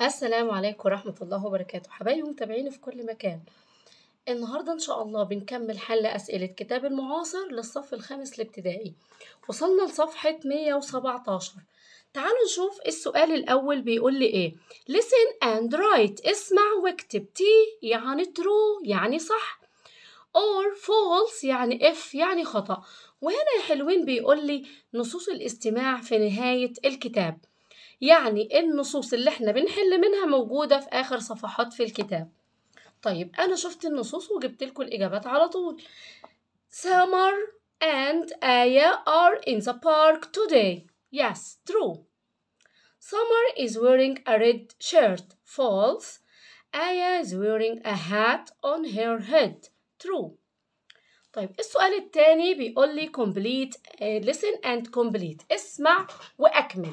السلام عليكم ورحمة الله وبركاته حبايبي متابعيني في كل مكان النهاردة إن شاء الله بنكمل حل أسئلة كتاب المعاصر للصف الخامس الابتدائي وصلنا لصفحة 117 تعالوا نشوف السؤال الأول بيقول لي إيه listen and write اسمع واكتب T يعني true يعني صح or false يعني if يعني خطأ وهنا يا حلوين بيقول لي نصوص الاستماع في نهاية الكتاب يعني النصوص اللي احنا بنحل منها موجودة في آخر صفحات في الكتاب طيب أنا شفت النصوص وجبت لكم الإجابات على طول Summer and Aya are in the park today. Yes, true. Summer is wearing a red shirt. False. Aya is wearing a hat on her head. True. طيب السؤال الثاني بيقول لي complete listen and complete اسمع وأكمل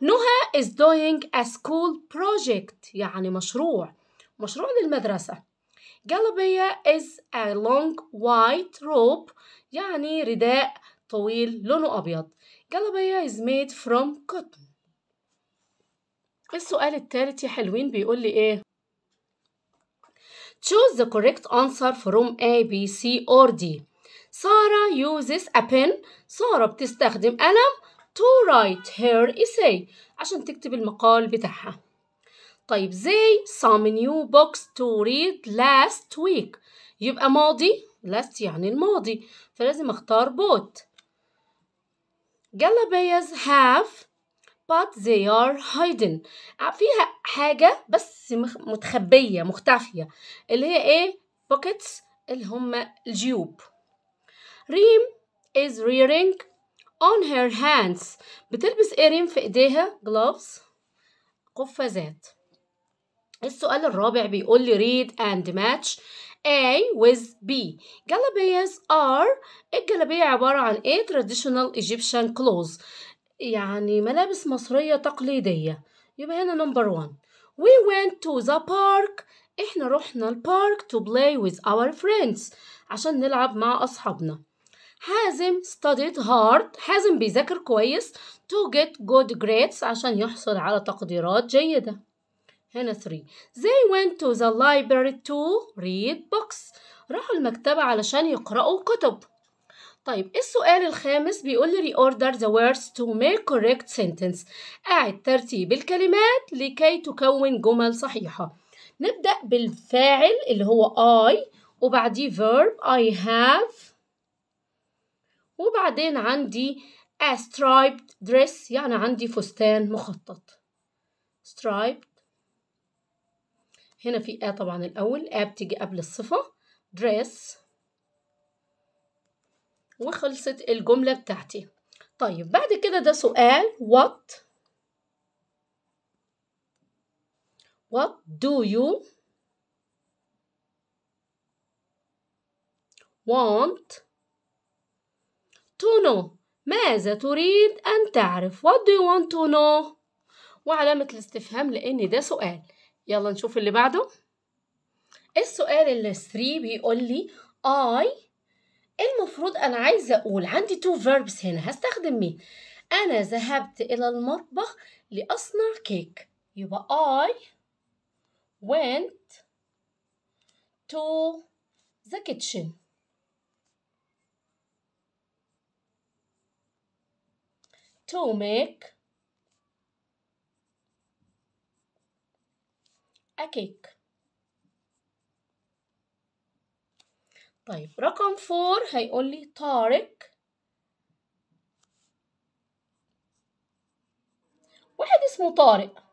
نهى is doing a school project يعني مشروع مشروع للمدرسة جلبية is a long white rope يعني رداء طويل لونه أبيض جلبية is made from cotton السؤال الثالث يا حلوين بيقول لي إيه Choose the correct answer from A, B, C or D. سارة uses a pen. سارة بتستخدم قلم. to write her essay عشان تكتب المقال بتاعها طيب زي some new books to read last week يبقى ماضي last يعني الماضي فلازم اختار both جلابيز have but they are hidden فيها حاجة بس متخبية مختفية اللي هي ايه pockets اللي هم الجيوب ريم is rearing on her hands بتلبس ايرين في ايديها gloves قفازات السؤال الرابع بيقول لي read and match A with B جلابيز are الجلابية عبارة عن ايه traditional Egyptian clothes يعني ملابس مصرية تقليدية يبقى هنا نمبر one we went to the park احنا رحنا البارك to play with our friends عشان نلعب مع أصحابنا حازم studied hard حازم بيذاكر كويس to get good grades عشان يحصل على تقديرات جيدة هنا 3 they went to the library to read books راحوا المكتبة علشان يقرأوا كتب طيب إيه السؤال الخامس بيقول لي reorder the words to make correct sentence أعد ترتيب الكلمات لكي تكون جمل صحيحة نبدأ بالفاعل اللي هو I وبعديه verb I have وبعدين عندي a striped dress يعني عندي فستان مخطط striped هنا في a طبعا الأول a بتيجي قبل الصفة dress وخلصت الجملة بتاعتي طيب بعد كده ده سؤال what what do you want to know ماذا تريد أن تعرف what do you want to know وعلامة الاستفهام لأن ده سؤال يلا نشوف اللي بعده إيه السؤال اللي 3 بيقول لي I المفروض أنا عايزة أقول عندي two verbs هنا هستخدم مين أنا ذهبت إلى المطبخ لأصنع كيك يبقى I went to the kitchen to make a cake طيب رقم فور هيقول لي طارق واحد اسمه طارق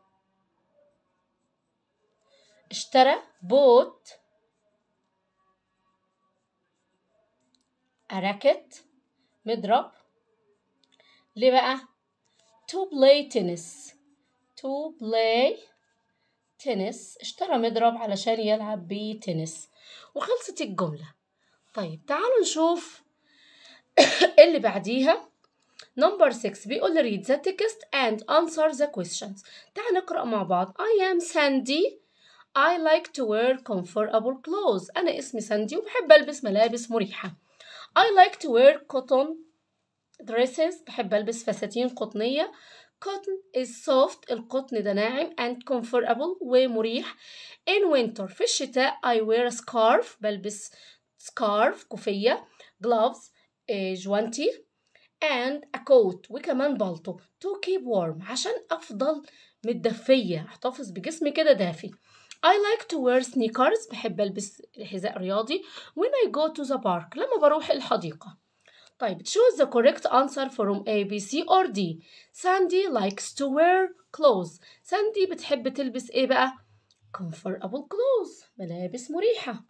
اشترى بوت أراكت مضرب ليه بقى to play tennis to play tennis اشترى مضرب علشان يلعب بيه تنس وخلصت الجملة طيب تعالوا نشوف اللي بعديها نمبر 6 بيقول لي read the text and answer the questions تعال نقرأ مع بعض I am Sandy I like to wear comfortable clothes أنا اسمي ساندي وبحب ألبس ملابس مريحة I like to wear cotton dresses بحب ألبس فساتين قطنية cotton is soft القطن ده ناعم and comfortable ومريح in winter في الشتاء I wear a scarf بلبس scarf كوفية gloves آه، جوانتي and a coat وكمان بلطو to keep warm عشان أفضل متدفية أحتفظ بجسمي كده دافي I like to wear sneakers بحب ألبس حذاء رياضي when I go to the park لما بروح الحديقة طيب choose the correct answer from A, B, C or D. Sandy likes to wear clothes. Sandy بتحب تلبس إيه بقى؟ comfortable clothes ملابس مريحة.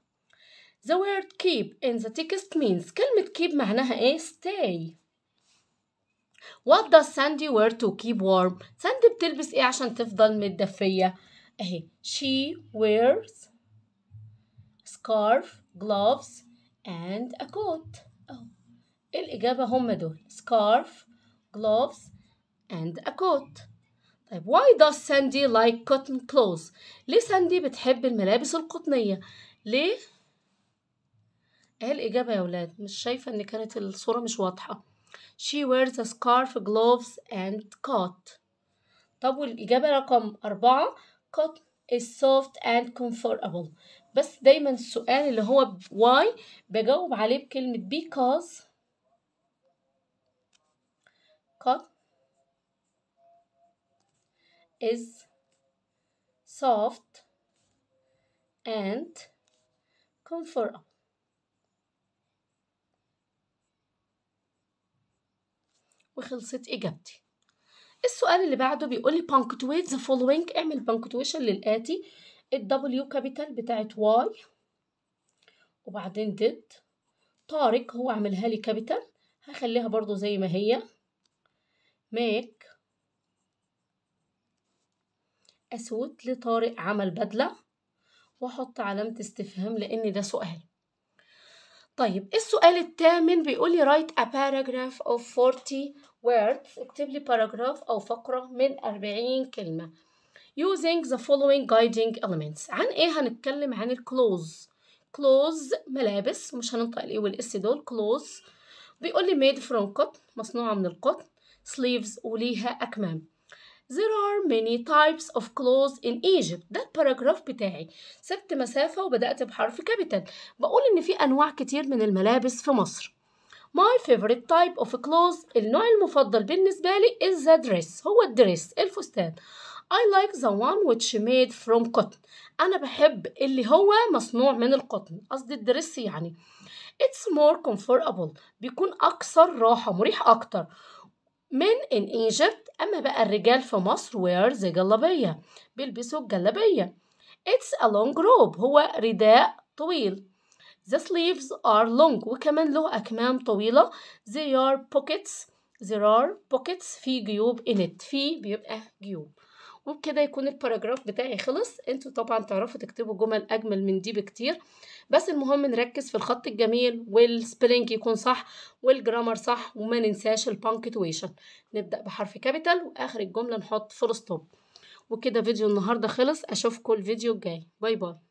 The word keep in the text means كلمة keep معناها إيه؟ stay. What does Sandy wear to keep warm? Sandy بتلبس إيه عشان تفضل متدفية؟ أهي she wears scarf, gloves and a coat. Oh. الإجابة هم دول scarf, gloves and a coat طيب why does Sandy like cotton clothes؟ ليه ساندي بتحب الملابس القطنية؟ ليه؟ ايه الإجابة يا ولاد؟ مش شايفة إن كانت الصورة مش واضحة She wears a scarf, gloves and coat طب والإجابة رقم أربعة cotton is soft and comfortable بس دايما السؤال اللي هو why بجاوب عليه بكلمة because قد is soft and comfortable وخلصت إجابتي السؤال اللي بعده بيقول لي punctuate the following اعمل punctuation للآتي الدبليو كابيتال بتاعت واي وبعدين did طارق هو عملها لي كابيتال هخليها برضو زي ما هي make أسود لطارق عمل بدلة وأحط علامة استفهام لأن ده سؤال طيب إيه السؤال الثامن بيقول لي write a paragraph of 40 words اكتب لي paragraph أو فقرة من 40 كلمة using the following guiding elements عن ايه هنتكلم عن الكلوز كلوز ملابس مش هننطق الايه والاس دول كلوز بيقول لي made from cotton مصنوعة من القطن sleeves وليها أكمام There are many types of clothes in Egypt ده الباراجراف بتاعي سبت مسافة وبدأت بحرف كابيتال بقول إن في أنواع كتير من الملابس في مصر My favorite type of clothes النوع المفضل بالنسبة لي is the dress هو الدريس الفستان I like the one which made from cotton أنا بحب اللي هو مصنوع من القطن قصدي الدرس يعني It's more comfortable بيكون أكثر راحة مريح أكتر من in Egypt أما بقى الرجال في مصر wear the جلابية بيلبسوا الجلابية it's a long robe هو رداء طويل the sleeves are long وكمان له أكمام طويلة there are pockets there are pockets في جيوب in it في بيبقى جيوب وبكده يكون الباراجراف بتاعي خلص انتوا طبعا تعرفوا تكتبوا جمل اجمل من دي بكتير بس المهم نركز في الخط الجميل والسبلينج يكون صح والجرامر صح وما ننساش البانكتويشن نبدا بحرف كابيتال واخر الجمله نحط فول ستوب وكده فيديو النهارده خلص اشوفكم الفيديو الجاي باي باي